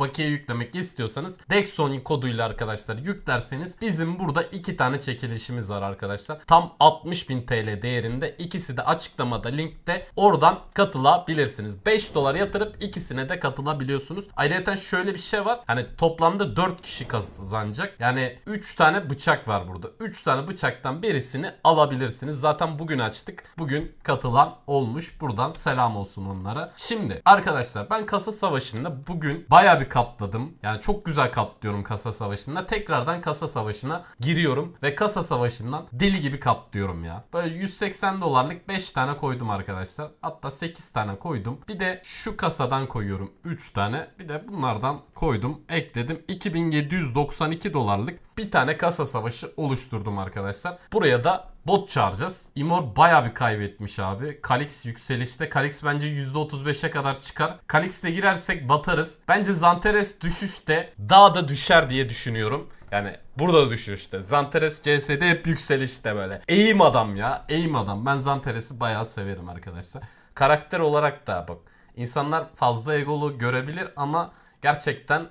bakiye yüklemek istiyorsanız Dexon koduyla arkadaşlar yüklerseniz bizim burada iki tane çekilişimiz var arkadaşlar. Tam 60.000 TL değerinde ikisi de açıklamada linkte oradan katılabilirsiniz. 5 dolar yatırıp ikisine de katılabiliyorsunuz. Ayrıca şöyle bir şey var. Hani toplamda 4 kişi kazanacak. Yani 3 tane bıçak var burada. 3 tane bıçaktan birisini alabilirsiniz. Zaten bugün açtık. Bugün katılan olmuş. Buradan selam olsun onlara. Şimdi arkadaşlar ben kasa savaşında bugün baya bir katladım. Yani çok güzel katlıyorum kasa savaşında. Tekrardan kasa savaşına giriyorum ve kasa savaşından deli gibi katlıyorum ya. Böyle 180 dolarlık 5 tane koydum arkadaşlar. Hatta 8 tane koydum. Bir de şu kasadan koyuyorum 3 tane. Bir de bunlardan koydum. Ekledim. 2792 dolarlık bir tane kasa savaşı oluşturdum arkadaşlar. Buraya da Bot çağıracağız. Imor baya bir kaybetmiş abi. Kalix yükselişte. Kalix bence %35'e kadar çıkar. Kalix'te girersek batarız. Bence Zanteres düşüşte daha da düşer diye düşünüyorum. Yani burada da düşüşte. Zanteres CS'de hep yükselişte böyle. Eğim adam ya. Eğim adam. Ben Zanteres'i bayağı severim arkadaşlar. Karakter olarak da bak. İnsanlar fazla egolu görebilir ama gerçekten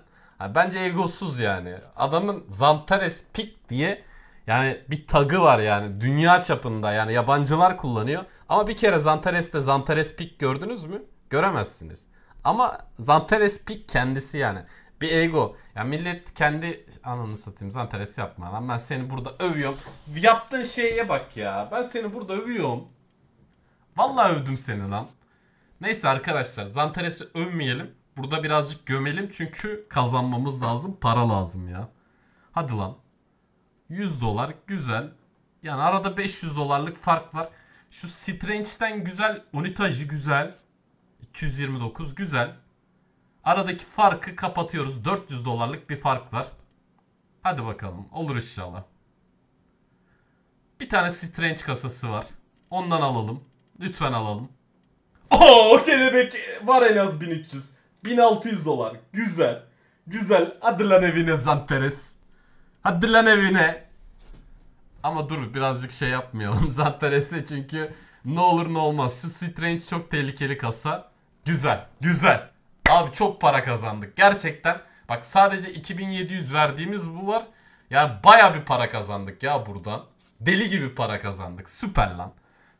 bence egosuz yani. Adamın Zanteres Pik diye yani bir tagı var yani dünya çapında yani yabancılar kullanıyor. Ama bir kere Zantares'te Zantares Peak gördünüz mü? Göremezsiniz. Ama Zantares Peak kendisi yani. Bir ego. Yani millet kendi ananı satayım Zantares yapma lan ben seni burada övüyorum. Yaptığın şeye bak ya. Ben seni burada övüyorum. Vallahi övdüm seni lan. Neyse arkadaşlar Zantares'i övmeyelim. Burada birazcık gömelim çünkü kazanmamız lazım. Para lazım ya. Hadi lan. 100 dolar güzel. Yani arada 500 dolarlık fark var. Şu Strange'den güzel. Unitajı güzel. 229 güzel. Aradaki farkı kapatıyoruz. 400 dolarlık bir fark var. Hadi bakalım. Olur inşallah. Bir tane Strange kasası var. Ondan alalım. Lütfen alalım. Oo kelebek var en az 1300. 1600 dolar. Güzel. Güzel. Hadi lan evine Zanteres. Hadi lan evine. Ama dur birazcık şey yapmayalım Zantares'e çünkü ne olur ne olmaz. Şu Strange çok tehlikeli kasa. Güzel, güzel. Abi çok para kazandık gerçekten. Bak sadece 2700 verdiğimiz bu var. Yani baya bir para kazandık ya buradan. Deli gibi para kazandık. Süper lan.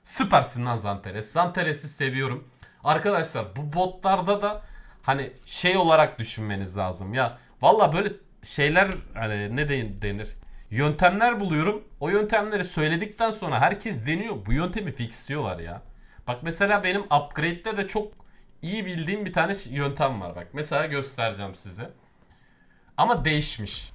Süpersin lan Zanteres. Zanteres'i seviyorum. Arkadaşlar bu botlarda da hani şey olarak düşünmeniz lazım ya. Valla böyle şeyler hani ne denir? Yöntemler buluyorum. O yöntemleri söyledikten sonra herkes deniyor. Bu yöntemi fixliyorlar ya. Bak mesela benim upgrade'de de çok iyi bildiğim bir tane yöntem var. Bak mesela göstereceğim size. Ama değişmiş.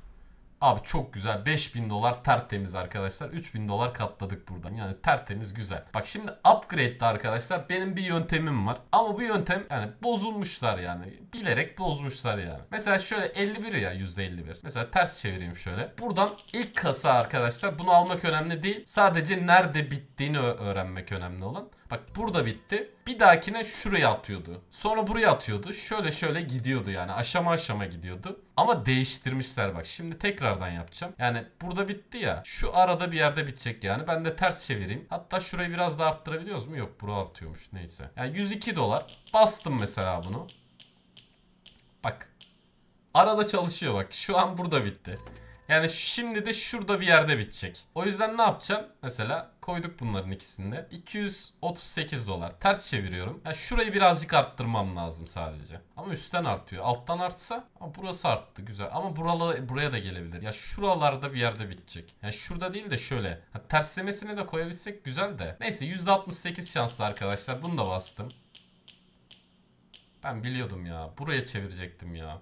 Abi çok güzel 5000 dolar tertemiz arkadaşlar. 3000 dolar katladık buradan. Yani tertemiz güzel. Bak şimdi upgrade'de arkadaşlar benim bir yöntemim var. Ama bu yöntem yani bozulmuşlar yani. Bilerek bozmuşlar yani. Mesela şöyle 51 ya %51. Mesela ters çevireyim şöyle. Buradan ilk kasa arkadaşlar bunu almak önemli değil. Sadece nerede bittiğini öğrenmek önemli olan. Bak burada bitti. Bir dahakine şuraya atıyordu. Sonra buraya atıyordu. Şöyle şöyle gidiyordu yani. Aşama aşama gidiyordu. Ama değiştirmişler bak. Şimdi tekrardan yapacağım. Yani burada bitti ya. Şu arada bir yerde bitecek yani. Ben de ters çevireyim. Hatta şurayı biraz daha arttırabiliyoruz mu? Yok bura artıyormuş. Neyse. Yani 102 dolar. Bastım mesela bunu. Bak. Arada çalışıyor bak. Şu an burada bitti. Yani şimdi de şurada bir yerde bitecek. O yüzden ne yapacağım? Mesela koyduk bunların ikisini de. 238 dolar. Ters çeviriyorum. Yani şurayı birazcık arttırmam lazım sadece. Ama üstten artıyor. Alttan artsa ama burası arttı güzel. Ama buralı, buraya da gelebilir. Ya şuralarda bir yerde bitecek. Yani şurada değil de şöyle. Ha, terslemesini de koyabilsek güzel de. Neyse %68 şanslı arkadaşlar. Bunu da bastım. Ben biliyordum ya. Buraya çevirecektim ya.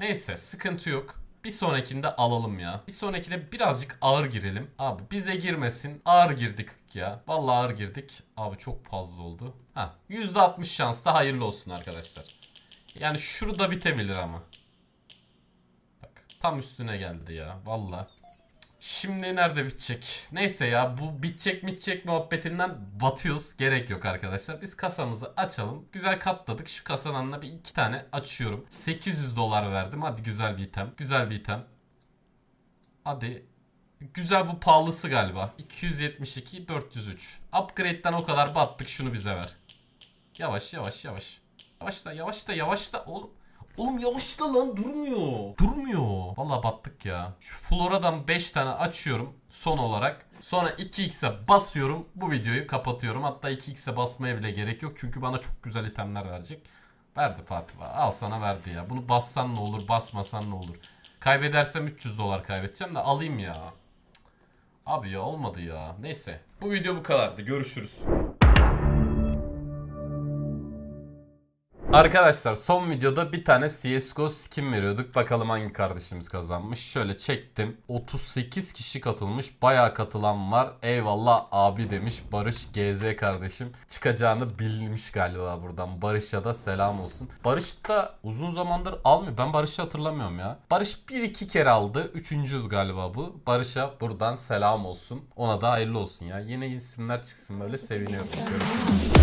Neyse sıkıntı yok. Bir sonrakinde alalım ya. Bir sonrakine birazcık ağır girelim. Abi bize girmesin. Ağır girdik ya. Vallahi ağır girdik. Abi çok fazla oldu. Ha %60 şans da hayırlı olsun arkadaşlar. Yani şurada bitebilir ama. Bak tam üstüne geldi ya. Vallahi. Şimdi nerede bitecek? Neyse ya bu bitecek bitecek muhabbetinden batıyoruz. Gerek yok arkadaşlar. Biz kasamızı açalım. Güzel katladık. Şu kasanın da bir iki tane açıyorum. 800 dolar verdim. Hadi güzel bir item. Güzel bir item. Hadi. Güzel bu pahalısı galiba. 272, 403. Upgrade'den o kadar battık. Şunu bize ver. Yavaş yavaş yavaş. Yavaş da yavaş da yavaş da oğlum. Oğlum yavaşla lan durmuyor. Durmuyor. Vallahi battık ya. Şu floradan 5 tane açıyorum son olarak. Sonra 2x'e basıyorum. Bu videoyu kapatıyorum. Hatta 2x'e basmaya bile gerek yok. Çünkü bana çok güzel itemler verecek. Verdi Fatih. Al sana verdi ya. Bunu bassan ne olur basmasan ne olur. Kaybedersem 300 dolar kaybedeceğim de alayım ya. Abi ya olmadı ya. Neyse. Bu video bu kadardı. Görüşürüz. Arkadaşlar son videoda bir tane CSGO skin veriyorduk. Bakalım hangi kardeşimiz kazanmış. Şöyle çektim. 38 kişi katılmış. Baya katılan var. Eyvallah abi demiş Barış GZ kardeşim. Çıkacağını bilmiş galiba buradan. Barış'a da selam olsun. Barış da uzun zamandır almıyor. Ben Barış'ı hatırlamıyorum ya. Barış 1-2 kere aldı. Üçüncü galiba bu. Barış'a buradan selam olsun. Ona da hayırlı olsun ya. yine isimler çıksın böyle seviniyorum. Görüşürüz.